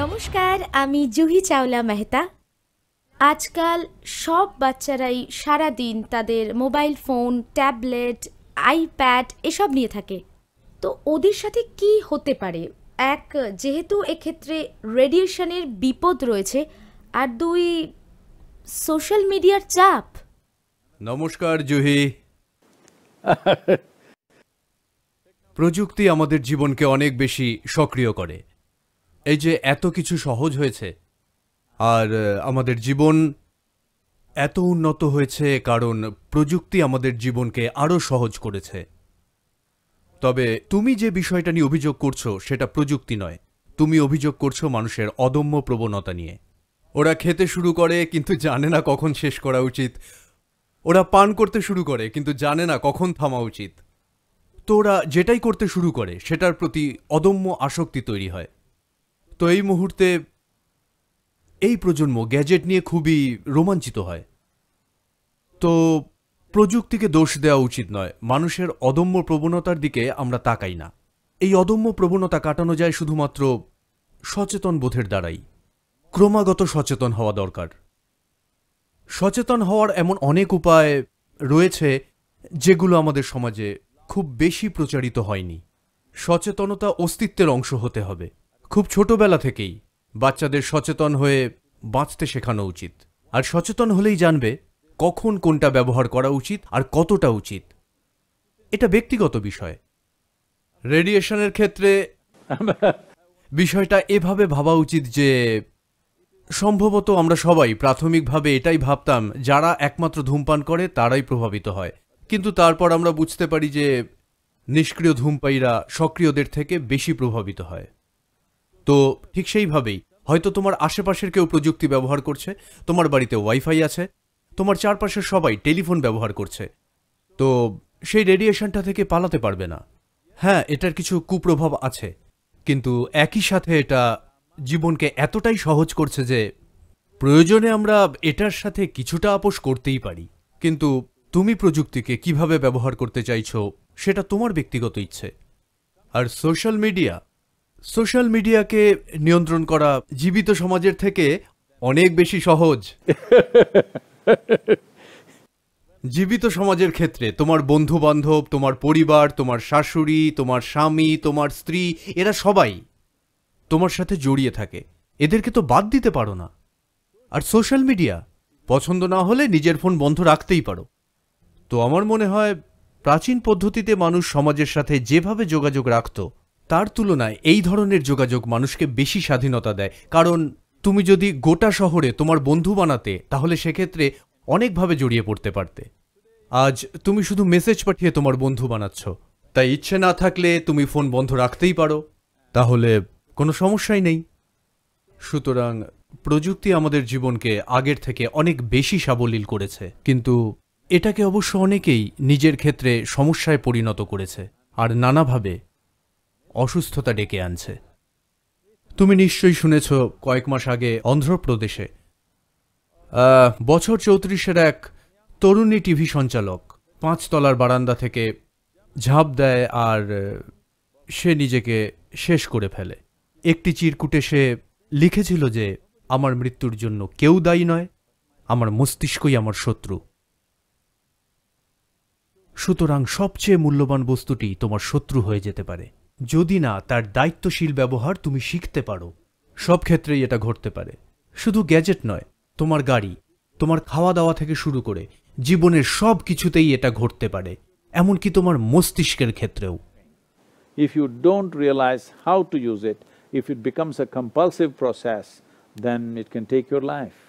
নমস্কার আমি জুহি চাওলা মেহতা আজকাল সব বাচ্চারাই সারাদিন তাদের মোবাইল ফোন ট্যাবলেট আইপ্যাড এসব নিয়ে থাকে তো ওদের সাথে কি হতে পারে এক যেহেতু এক্ষেত্রে রেডিয়েশনের বিপদ রয়েছে আর দুই সোশ্যাল মিডিয়ার চাপ নমস্কার জুহি প্রযুক্তি আমাদের জীবনকে অনেক বেশি সক্রিয় করে এই যে এত কিছু সহজ হয়েছে আর আমাদের জীবন এত উন্নত হয়েছে কারণ প্রযুক্তি আমাদের জীবনকে আরও সহজ করেছে তবে তুমি যে বিষয়টা নিয়ে অভিযোগ করছো সেটা প্রযুক্তি নয় তুমি অভিযোগ করছো মানুষের অদম্য প্রবণতা নিয়ে ওরা খেতে শুরু করে কিন্তু জানে না কখন শেষ করা উচিত ওরা পান করতে শুরু করে কিন্তু জানে না কখন থামা উচিত তো ওরা যেটাই করতে শুরু করে সেটার প্রতি অদম্য আসক্তি তৈরি হয় তো এই মুহূর্তে এই প্রজন্ম গ্যাজেট নিয়ে খুবই রোমাঞ্চিত হয় তো প্রযুক্তিকে দোষ দেওয়া উচিত নয় মানুষের অদম্য প্রবণতার দিকে আমরা তাকাই না এই অদম্য প্রবণতা কাটানো যায় শুধুমাত্র সচেতন বোধের দ্বারাই ক্রমাগত সচেতন হওয়া দরকার সচেতন হওয়ার এমন অনেক উপায় রয়েছে যেগুলো আমাদের সমাজে খুব বেশি প্রচারিত হয়নি সচেতনতা অস্তিত্বের অংশ হতে হবে খুব ছোটবেলা থেকেই বাচ্চাদের সচেতন হয়ে বাঁচতে শেখানো উচিত আর সচেতন হলেই জানবে কখন কোনটা ব্যবহার করা উচিত আর কতটা উচিত এটা ব্যক্তিগত বিষয় রেডিয়েশনের ক্ষেত্রে বিষয়টা এভাবে ভাবা উচিত যে সম্ভবত আমরা সবাই প্রাথমিকভাবে এটাই ভাবতাম যারা একমাত্র ধূমপান করে তারাই প্রভাবিত হয় কিন্তু তারপর আমরা বুঝতে পারি যে নিষ্ক্রিয় ধূমপায়ীরা সক্রিয়দের থেকে বেশি প্রভাবিত হয় তো ঠিক সেইভাবেই হয়তো তোমার আশেপাশের কেউ প্রযুক্তি ব্যবহার করছে তোমার বাড়িতে ওয়াইফাই আছে তোমার চারপাশের সবাই টেলিফোন ব্যবহার করছে তো সেই রেডিয়েশনটা থেকে পালাতে পারবে না হ্যাঁ এটার কিছু কুপ্রভাব আছে কিন্তু একই সাথে এটা জীবনকে এতটাই সহজ করছে যে প্রয়োজনে আমরা এটার সাথে কিছুটা আপোষ করতেই পারি কিন্তু তুমি প্রযুক্তিকে কিভাবে ব্যবহার করতে চাইছো সেটা তোমার ব্যক্তিগত ইচ্ছে আর সোশ্যাল মিডিয়া সোশ্যাল মিডিয়াকে নিয়ন্ত্রণ করা জীবিত সমাজের থেকে অনেক বেশি সহজ জীবিত সমাজের ক্ষেত্রে তোমার বন্ধু বান্ধব তোমার পরিবার তোমার শাশুড়ি তোমার স্বামী তোমার স্ত্রী এরা সবাই তোমার সাথে জড়িয়ে থাকে এদেরকে তো বাদ দিতে পারো না আর সোশ্যাল মিডিয়া পছন্দ না হলে নিজের ফোন বন্ধ রাখতেই পারো তো আমার মনে হয় প্রাচীন পদ্ধতিতে মানুষ সমাজের সাথে যেভাবে যোগাযোগ রাখত তার তুলনায় এই ধরনের যোগাযোগ মানুষকে বেশি স্বাধীনতা দেয় কারণ তুমি যদি গোটা শহরে তোমার বন্ধু বানাতে তাহলে সেক্ষেত্রে অনেকভাবে জড়িয়ে পড়তে পারতে আজ তুমি শুধু মেসেজ পাঠিয়ে তোমার বন্ধু বানাচ্ছ তাই ইচ্ছে না থাকলে তুমি ফোন বন্ধ রাখতেই পারো তাহলে কোনো সমস্যাই নেই সুতরাং প্রযুক্তি আমাদের জীবনকে আগের থেকে অনেক বেশি সাবলীল করেছে কিন্তু এটাকে অবশ্য অনেকেই নিজের ক্ষেত্রে সমস্যায় পরিণত করেছে আর নানাভাবে অসুস্থতা ডেকে আনছে তুমি নিশ্চয়ই শুনেছ কয়েক মাস আগে অন্ধ্রপ্রদেশে বছর চৌত্রিশের এক তরুণী টিভি সঞ্চালক পাঁচতলার বারান্দা থেকে ঝাঁপ দেয় আর সে নিজেকে শেষ করে ফেলে একটি চিরকুটে সে লিখেছিল যে আমার মৃত্যুর জন্য কেউ দায়ী নয় আমার মস্তিষ্কই আমার শত্রু সুতরাং সবচেয়ে মূল্যবান বস্তুটি তোমার শত্রু হয়ে যেতে পারে যদি না তার দায়িত্বশীল ব্যবহার তুমি শিখতে পারো সব ক্ষেত্রেই এটা ঘটতে পারে শুধু গ্যাজেট নয় তোমার গাড়ি তোমার খাওয়া দাওয়া থেকে শুরু করে জীবনের সব কিছুতেই এটা ঘটতে পারে এমনকি তোমার মস্তিষ্কের ক্ষেত্রেও if you don't realise how to use it if it becomes a compulsive process then it can take your life